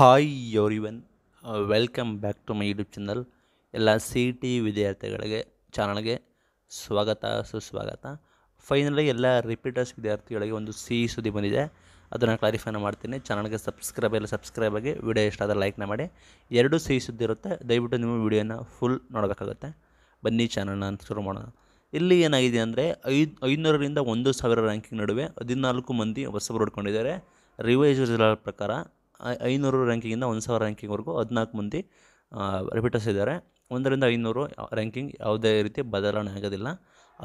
hi ಇವನ್ welcome back to my YouTube channel ಎಲ್ಲ C T ವಿದ್ಯಾರ್ಥಿಗಳಿಗೆ ಚಾನಲ್ಗೆ ಸ್ವಾಗತ ಸುಸ್ವಾಗತ ಫೈನಲಿ ಎಲ್ಲ ರಿಪೀಟರ್ಸ್ ವಿದ್ಯಾರ್ಥಿಗಳಿಗೆ ಒಂದು ಸಿ ಸುದ್ದಿ ಬಂದಿದೆ ಅದನ್ನು ಕ್ಲಾರಿಫೈನ ಮಾಡ್ತೀನಿ ಚಾನಲ್ಗೆ ಸಬ್ಸ್ಕ್ರೈಬ್ ಎಲ್ಲ ಸಬ್ಸ್ಕ್ರೈಬ್ ಆಗಿ ವಿಡಿಯೋ ಇಷ್ಟ ಆದರೆ ಲೈಕ್ನ ಮಾಡಿ ಎರಡು ಸಿ ಸುದ್ದಿ ಇರುತ್ತೆ ದಯವಿಟ್ಟು ನಿಮ್ಮ ವಿಡಿಯೋನ ಫುಲ್ ನೋಡಬೇಕಾಗುತ್ತೆ ಬನ್ನಿ ಚಾನಲ್ನ ಅಂತ ಶುರು ಮಾಡೋಣ ಇಲ್ಲಿ ಏನಾಗಿದೆ ಅಂದರೆ ಐದು ಐನೂರರಿಂದ ಒಂದು ಸಾವಿರ ರ್ಯಾಂಕಿಂಗ್ ನಡುವೆ ಹದಿನಾಲ್ಕು ಮಂದಿ ಹೊಸಬರು ಹೊಡ್ಕೊಂಡಿದ್ದಾರೆ ರಿವೈಸರ್ಗಳ ಪ್ರಕಾರ ಐನೂರು ರ್ಯಾಂಕಿಂಗಿಂದ ಒಂದು ಸಾವಿರ ರ್ಯಾಂಕಿಂಗ್ವರೆಗೂ ಹದಿನಾಲ್ಕು ಮಂದಿ ರಿಪೀಟರ್ಸ್ ಇದ್ದಾರೆ ಒಂದರಿಂದ ಐನೂರು ರ್ಯಾಂಕಿಂಗ್ ಯಾವುದೇ ರೀತಿ ಬದಲಾವಣೆ ಆಗೋದಿಲ್ಲ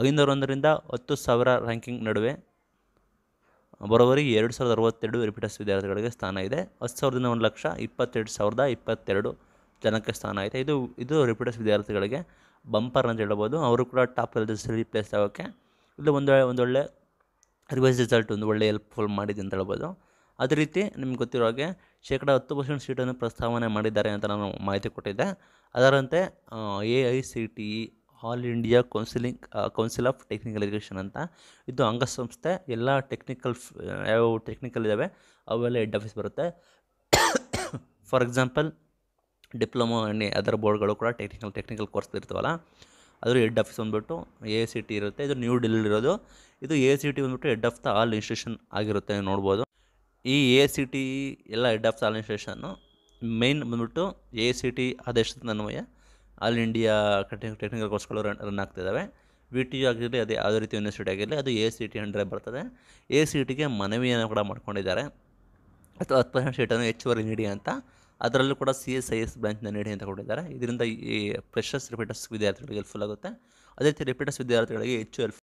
ಐನೂರು ಒಂದರಿಂದ ಹತ್ತು ಸಾವಿರ ರ್ಯಾಂಕಿಂಗ್ ನಡುವೆ ಬರೋಬ್ಬರಿ ಎರಡು ಸಾವಿರದ ಅರವತ್ತೆರಡು ರಿಪೀಟರ್ಸ್ ವಿದ್ಯಾರ್ಥಿಗಳಿಗೆ ಸ್ಥಾನ ಇದೆ ಹತ್ತು ಸಾವಿರದಿಂದ ಒಂದು ಲಕ್ಷ ಇಪ್ಪತ್ತೆರಡು ಸಾವಿರದ ಇಪ್ಪತ್ತೆರಡು ಜನಕ್ಕೆ ಸ್ಥಾನ ಇದೆ ಇದು ಇದು ರಿಪೀಟರ್ಸ್ ವಿದ್ಯಾರ್ಥಿಗಳಿಗೆ ಬಂಪರ್ ಅಂತ ಹೇಳ್ಬೋದು ಅವರು ಕೂಡ ಟಾಪ್ ರಿಜಿಸ್ಟ್ರಲ್ಲಿ ಪ್ಲೇಸ್ ಆಗೋಕ್ಕೆ ಇದು ಒಂದು ಒಂದೊಳ್ಳೆ ರಿವೈಸ್ ರಿಸಲ್ಟ್ ಒಂದು ಒಳ್ಳೆ ಹೆಲ್ಪ್ಫುಲ್ ಮಾಡಿದೆ ಅಂತ ಹೇಳ್ಬೋದು ಅದೇ ರೀತಿ ನಿಮ್ಗೆ ಗೊತ್ತಿರೋ ಹಾಗೆ ಶೇಕಡ ಹತ್ತು ಪರ್ಸೆಂಟ್ ಸೀಟನ್ನು ಪ್ರಸ್ತಾವನೆ ಮಾಡಿದ್ದಾರೆ ಅಂತ ನಾನು ಮಾಹಿತಿ ಕೊಟ್ಟಿದ್ದೆ ಅದರಂತೆ A I C T E all India counselling council of technical education ಅಂತ ಇದು ಅಂಗಸಂಸ್ಥೆ ಎಲ್ಲ ಟೆಕ್ನಿಕಲ್ ಯಾವ್ಯಾವ ಟೆಕ್ನಿಕಲ್ ಇದ್ದಾವೆ ಅವೆಲ್ಲ ಹೆಡ್ ಆಫೀಸ್ ಬರುತ್ತೆ ಫಾರ್ ಎಕ್ಸಾಂಪಲ್ ಡಿಪ್ಲೊಮಾ ಎಣ್ಣೆ ಅದರ ಬೋರ್ಡ್ಗಳು ಕೂಡ ಟೆಕ್ನಿಕಲ್ ಟೆಕ್ನಿಕಲ್ ಕೋರ್ಸ್ ಇರ್ತವಲ್ಲ ಅದರ ಹೆಡ್ ಆಫೀಸ್ ಬಂದುಬಿಟ್ಟು ಎ ಸಿ ಟಿ ಇರುತ್ತೆ ಇದು ನ್ಯೂ ಡೆಲ್ಲಿ ಇರೋದು ಇದು ಎ ಸಿ ಟಿ ಬಂದುಬಿಟ್ಟು head of the all institution ಆಗಿರುತ್ತೆ ನೋಡ್ಬೋದು ಈ ಎ ಸಿ ಟಿ ಎಲ್ಲ ಹೆಡ್ ಆಫ್ ಸಾಲಿಸ್ಟ್ರೇಷನ್ನು ಮೇನ್ ಬಂದ್ಬಿಟ್ಟು ಎ ಸಿ ಟಿ ಅನ್ವಯ ಆಲ್ ಇಂಡಿಯಾ ಕಂಟಿನ್ಯೂ ಟೆಕ್ನಿಕಲ್ ಕೋರ್ಸ್ಗಳು ರನ್ ರನ್ ಆಗ್ತಿದ್ದಾವೆ ವಿ ಟಿ ಯು ಆಗಿರಲಿ ಅದೇ ಯಾವುದೇ ರೀತಿ ಯೂನಿವರ್ಸಿಟಿ ಆಗಿರಲಿ ಅದು ಎ ಸಿ ಟಿ ಹಂಡ್ರೆಡ್ ಬರ್ತದೆ ಎ ಸಿ ಟಿಗೆ ಮನವಿಯನ್ನು ಕೂಡ ಮಾಡ್ಕೊಂಡಿದ್ದಾರೆ ಅಥವಾ ಹತ್ತು ಪರ್ಸೆಂಟ್ ಸೀಟನ್ನು ಹೆಚ್ಚುವರಿ ನೀಡಿ ಅಂತ ಅದರಲ್ಲೂ ಕೂಡ ಸಿ ಎಸ್ ಐ ಎಸ್ ಬ್ರಾಂಚ್ನ ನೀಡಿ ಅಂತ ಕೊಟ್ಟಿದ್ದಾರೆ ಇದರಿಂದ ಈ ಫ್ರೆಷರ್ಸ್ ರಿಪೀಟರ್ಸ್ ವಿದ್ಯಾರ್ಥಿಗಳಿಗೆ ಹೆಲ್ಪ್ಫುಲ್ ಆಗುತ್ತೆ ಅದೇ ರೀತಿ ರಿಪೀಟರ್ಸ್ ವಿದ್ಯಾರ್ಥಿಗಳಿಗೆ ಹೆಚ್ಚು ಹೆಲ್ಪ್